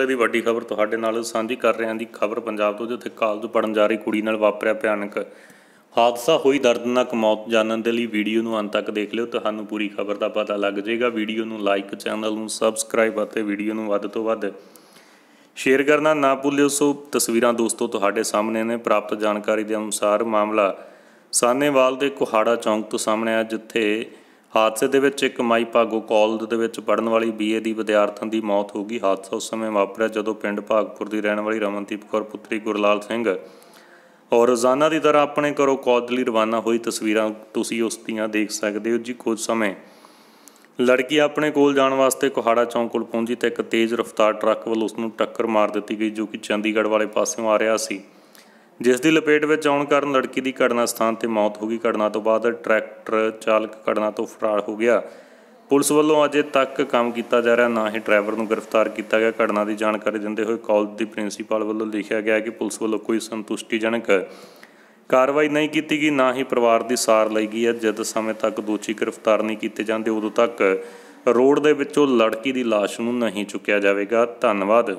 ਸਿਲਸਿਲੇ ਦੀ ਵੱਡੀ ਖਬਰ ਤੁਹਾਡੇ ਨਾਲ ਸਾਂਝੀ ਕਰ ਰਹੇ ਹਾਂ ਦੀ ਖਬਰ ਪੰਜਾਬ ਤੋਂ ਜਿੱਥੇ ਕਾਲਜ ਪੜਨ ਜਾ ਰਹੀ ਕੁੜੀ ਨਾਲ ਵਾਪਰਿਆ ਭਿਆਨਕ ਹਾਦਸਾ ਹੋਈ ਦਰਦਨਾਕ ਮੌਤ ਜਾਣਨ ਦੇ ਲਈ ਵੀਡੀਓ ਨੂੰ ਅੰਤ ਤੱਕ ਦੇਖ ਲਿਓ ਤੁਹਾਨੂੰ ਪੂਰੀ ਖਬਰ ਦਾ ਪਤਾ ਲੱਗ ਜਾਏਗਾ ਵੀਡੀਓ ਨੂੰ ਲਾਈਕ ਚੈਨਲ ਨੂੰ ਸਬਸਕ੍ਰਾਈਬ ਅਤੇ ਵੀਡੀਓ ਨੂੰ ਵੱਧ ਤੋਂ ਵੱਧ ਸ਼ੇਅਰ ਕਰਨਾ ਨਾ ਭੁੱਲਿਓ ਸੋ ਤਸਵੀਰਾਂ ਦੋਸਤੋ ਤੁਹਾਡੇ ਸਾਹਮਣੇ ਨੇ ਪ੍ਰਾਪਤ ਜਾਣਕਾਰੀ ਦੇ ਅਨੁਸਾਰ ਮਾਮਲਾ ਸਾਨੇਵਾਲ ਦੇ ਕੁਹਾੜਾ ਚੌਂਕ ਤੋਂ ਸਾਹਮਣੇ ਆ ਜਿੱਥੇ ਹਾਦਸੇ ਦੇ ਵਿੱਚ ਇੱਕ ਮਾਈ ਭਾਗੋ ਕਾਲਜ ਦੇ ਵਿੱਚ ਪੜਨ ਵਾਲੀ ਬੀਏ ਦੀ ਵਿਦਿਆਰਥਣ ਦੀ ਮੌਤ ਹੋ ਗਈ ਹਾਦਸਾ ਉਸ ਸਮੇਂ ਵਾਪਰਿਆ ਜਦੋਂ ਪਿੰਡ ਭਾਗਪੁਰ ਦੀ ਰਹਿਣ ਵਾਲੀ ਰਮਨਦੀਪ ਕੌਰ ਪੁੱਤਰੀ ਗੁਰਲਾਲ ਸਿੰਘ ਔਰ ਰੋਜ਼ਾਨਾ ਦੀ ਤਰ੍ਹਾਂ ਆਪਣੇ ਘਰੋਂ ਕਾਲਜ ਲਈ ਰਵਾਨਾ ਹੋਈ ਤਸਵੀਰਾਂ ਤੁਸੀਂ ਉਸ ਦੀਆਂ ਦੇਖ ਸਕਦੇ ਹੋ ਜੀ ਕੁਝ ਸਮੇਂ ਲੜਕੀ ਆਪਣੇ ਕੋਲ ਜਾਣ ਵਾਸਤੇ ਕੋਹਾੜਾ ਚੌਂਕ ਕੋਲ ਪਹੁੰਚੀ ਤੇ ਇੱਕ ਤੇਜ਼ ਰਫ਼ਤਾਰ ਟਰੱਕ ਵੱਲ ਉਸ ਨੂੰ ਟੱਕਰ ਮਾਰ ਦਿੱਤੀ ਗਈ ਜੋ ਕਿ ਚੰਡੀਗੜ੍ਹ ਵਾਲੇ ਪਾਸਿਓਂ ਆ ਰਿਹਾ ਸੀ ਜਿਸ ਦੀ ਲਪੇਟ ਵਿੱਚ ਆਉਣ ਕਾਰਨ ਲੜਕੀ ਦੀ ਘਟਨਾ ਸਥਾਨ ਤੇ ਮੌਤ ਹੋ ਗਈ ਘਟਨਾ ਤੋਂ ਬਾਅਦ ਟਰੈਕਟਰ ਚਾਲਕ ਘਟਨਾ ਤੋਂ ਫਰਾਰ ਹੋ ਗਿਆ ਪੁਲਿਸ ਵੱਲੋਂ ਅਜੇ ਤੱਕ ਕੰਮ ਕੀਤਾ ਜਾ ਰਿਹਾ ਨਾ ਹੀ ਡਰਾਈਵਰ ਨੂੰ ਗ੍ਰਿਫਤਾਰ ਕੀਤਾ ਗਿਆ ਘਟਨਾ ਦੀ ਜਾਣਕਾਰੀ ਦਿੰਦੇ ਹੋਏ ਕਾਲਜ ਦੀ ਪ੍ਰਿੰਸੀਪਲ ਵੱਲੋਂ ਲਿਖਿਆ ਗਿਆ ਕਿ ਪੁਲਿਸ ਵੱਲੋਂ ਕੋਈ ਸੰਤੁਸ਼ਟੀਜਨਕ ਕਾਰਵਾਈ ਨਹੀਂ ਕੀਤੀ ਗਈ ਨਾ ਹੀ ਪਰਿਵਾਰ ਦੀ ਸਾਰ ਲਈ ਗਈ ਹੈ ਜਦ ਸਮੇਂ ਤੱਕ ਦੋਸ਼ੀ ਗ੍ਰਿਫਤਾਰ ਨਹੀਂ ਕੀਤੇ ਜਾਂਦੇ ਉਦੋਂ ਤੱਕ ਰੋਡ ਦੇ ਵਿੱਚੋਂ ਲੜਕੀ ਦੀ ਲਾਸ਼ ਨੂੰ ਨਹੀਂ ਚੁੱਕਿਆ ਜਾਵੇਗਾ ਧੰਨਵਾਦ